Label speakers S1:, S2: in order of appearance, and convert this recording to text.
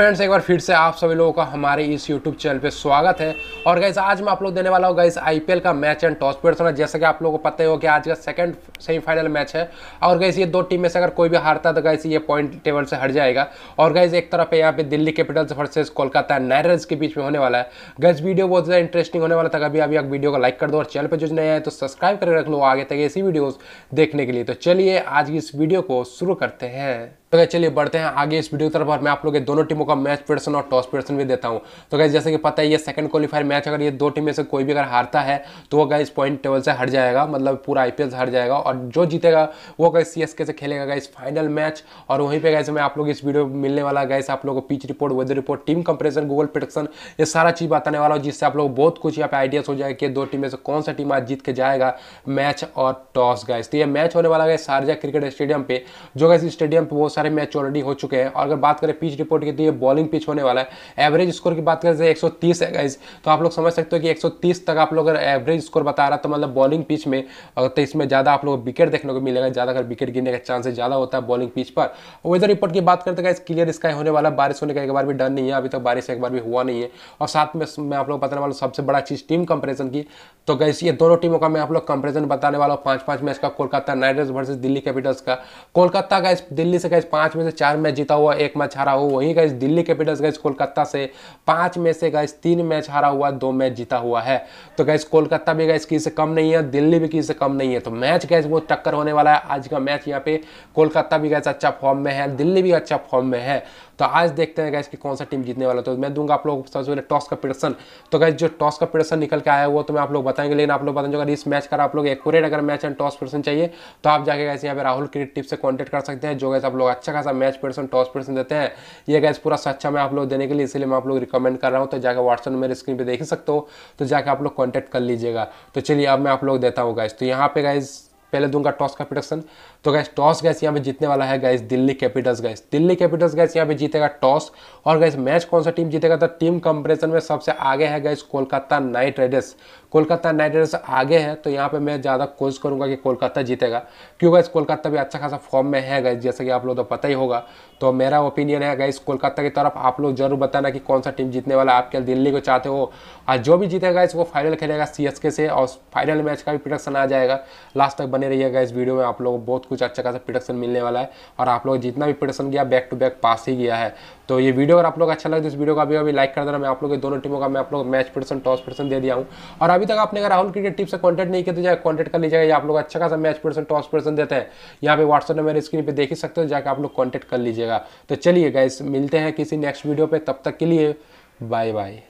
S1: friends एक बार फिर से आप सभी लोगों का हमारे इस यूट्यूब चैनल पे स्वागत है और गाइज आज मैं आप लोग देने वाला हूँ गाइज आईपीएल का मैच एंड टॉस पेयर सुना जैसे कि आप लोगों को पता ही हो कि आज का सेकंड सेमीफाइनल मैच है और गाइज ये दो टीम में से अगर कोई भी हारता है तो गैस ये पॉइंट टेबल से हट जाएगा और गाइज एक तरफ यहाँ पे Delhi Capitals versus Kolkata Knight के बीच में होने वाला है गाइज वीडियो बहुत ज़्यादा इंटरेस्टिंग होने वाला था अभी अभी आप वीडियो को लाइक कर दो और चैनल पर जो नया है तो सब्सक्राइब करके रख लो आगे तक ऐसी वीडियोज़ देखने के लिए तो चलिए आज की इस वीडियो को शुरू करते हैं तो क्या चलिए बढ़ते हैं आगे इस वीडियो की तरफ और मैं आप लोग के दोनों टीमों का मैच प्रेडिक्शन और टॉस प्रेडिक्शन भी देता हूँ तो गैस जैसे कि पता है ये सेकंड क्वालिफायर मैच अगर ये दो टीम में से कोई भी अगर हारता है तो वो गाइस पॉइंट टेबल से हट जाएगा मतलब पूरा आई हट जाएगा और जो जीतेगा वो गैस सी से खेलेगा गैस फाइनल मैच और वहीं पर गए मैं आप लोग इस वीडियो में मिलने वाला गए आप लोगों को pitch report weather report team comparison Google production ये सारा चीज़ बताने वाला हूँ जिससे आप लोग बहुत कुछ यहाँ पे आइडियाज हो जाएगा कि दो टीम में से कौन सा टीम आज जीत के जाएगा मैच और टॉस गए तो ये मैच होने वाला गए शारजा क्रिकेट स्टेडियम पे जो गए स्टेडियम पर बहुत सारे मैच ऑलरेडी हो चुके हैं और अगर बात करें पिच रिपोर्ट की तो ये बॉलिंग पिच होने वाला है एवरेज स्कोर की बात करें जैसे तो एक है गाइज तो आप लोग समझ सकते हो कि एक तक आप लोग अगर एवरेज स्कोर बता रहा तो मतलब बॉलिंग पिच में तो इसमें ज़्यादा आप लोग विकेट देखने को मिलेगा ज़्यादा अगर विकेट गिरने का चांसेस ज़्यादा होता है बॉलिंग पिच पर वेदर रिपोर्ट की बात करते गाइज क्लियर स्काई होने वाला बारिश होने का एक बार भी डर नहीं है अभी तक बारिश एक बार भी हुआ नहीं है और साथ में मैं आप लोग बताने वाला सबसे बड़ा चीज़ टीम कंपेरिजन की तो गैस ये दोनों टीमों का मैं आप लोग कंपेरिजन बताने वाला हूँ पांच पांच मैच का Kolkata Knight Riders versus Delhi Capitals का कोलकाता का दिल्ली से गैस पांच में से चार मैच जीता हुआ एक मैच हारा हुआ वहीं गए दिल्ली कैपिटल्स गए कोलकाता से पांच में से गए तीन मैच हारा हुआ दो मैच जीता हुआ है तो गए कोलकाता भी गए किसी से कम नहीं है दिल्ली भी किसी से कम नहीं है तो मैच गए वो टक्कर होने वाला है आज का मैच यहाँ पे कोलकाता भी गए अच्छा फॉर्म में है दिल्ली भी अच्छा फॉर्म में है तो आज देखते हैं गए कि कौन सा टीम जीतने वाला तो मैं दूंगा आप लोग सबसे पहले टॉस का प्रदर्शन तो गए जो टॉस का प्रदर्शन निकल के आया वो तो मैं आप लोग बताएंगे लेकिन आप लोग बताएंगे अगर इस मैच का आप लोग एकट अगर मैच एंड टॉस प्रदर्शन चाहिए तो आप जाके गए यहाँ पे राहुल क्रिकेट टिप से कॉन्टेक्ट कर सकते हैं जो गए आप लोग अच्छा खासा मैच पर्सन टॉस परसेंट देते हैं ये गैस पूरा सच्चा मैं आप लोग देने के लिए इसलिए मैं आप लोग रिकमेंड कर रहा हूँ तो जाकर व्हाट्सअप मेरे स्क्रीन पर देख ही सकते हो तो जाकर आप लोग कॉन्टैक्ट कर लीजिएगा तो चलिए अब मैं आप लोग देता हूँ गैस तो यहाँ पे गैस पहले दूंगा टॉस का प्रोडक्शन तो गैस टॉस गैस यहाँ पे जीतने वाला है guess Delhi Capitals guess Delhi Capitals guess यहाँ पे जीतेगा टॉस और गैस मैच कौन सा टीम जीतेगा तो टीम कंपेरिजन में सबसे आगे है guess Kolkata Knight Riders Kolkata Knight Riders आगे है तो यहाँ पे मैं ज़्यादा कोशिश करूँगा कि कोलकाता जीतेगा क्यों गैस कोलकाता भी अच्छा खासा फॉर्म में है गैस जैसा कि आप लोग तो पता ही होगा तो मेरा ओपिनियन है गैस कोलकाता की तरफ आप लोग जरूर बताना कि कौन सा टीम जीतने वाला है आपके दिल्ली को चाहते हो और जो भी जीतेगा गैस वो फाइनल खेलेगा सी से और फाइनल मैच का भी प्रोडक्शन आ जाएगा लास्ट तक बने रहिएगा इस वीडियो में आप लोगों को बहुत कुछ अच्छा खासा प्रोडक्शन मिलने वाला है और आप लोग जितना भी प्रोडक्शन किया बैक टू बैक पास ही गया है तो ये वीडियो अगर आप लोग अच्छा लगे तो इस वीडियो को अभी अभी लाइक कर देना मैं आप लोग दोनों टीमों का मैं आप लोग मैच प्रोडक्शन टॉस प्रोडक्शन दे दिया हूँ और अभी तक आपने अगर राहुल क्रिकेट टीम से कॉन्टेक्ट नहीं किया तो जाए कॉन्टेक्ट कर लीजिएगा आप लोग अच्छा खासा मैच प्रोडक्शन टॉस प्रोडक्शन देते हैं यहाँ पे व्हाट्सअप नंबर स्क्रीन पर देख ही सकते हो जाकर आप लोग कॉन्टेक्ट कर लीजिएगा तो चलिए गाइस मिलते हैं किसी नेक्स्ट वीडियो पर तब तक के लिए बाय बाय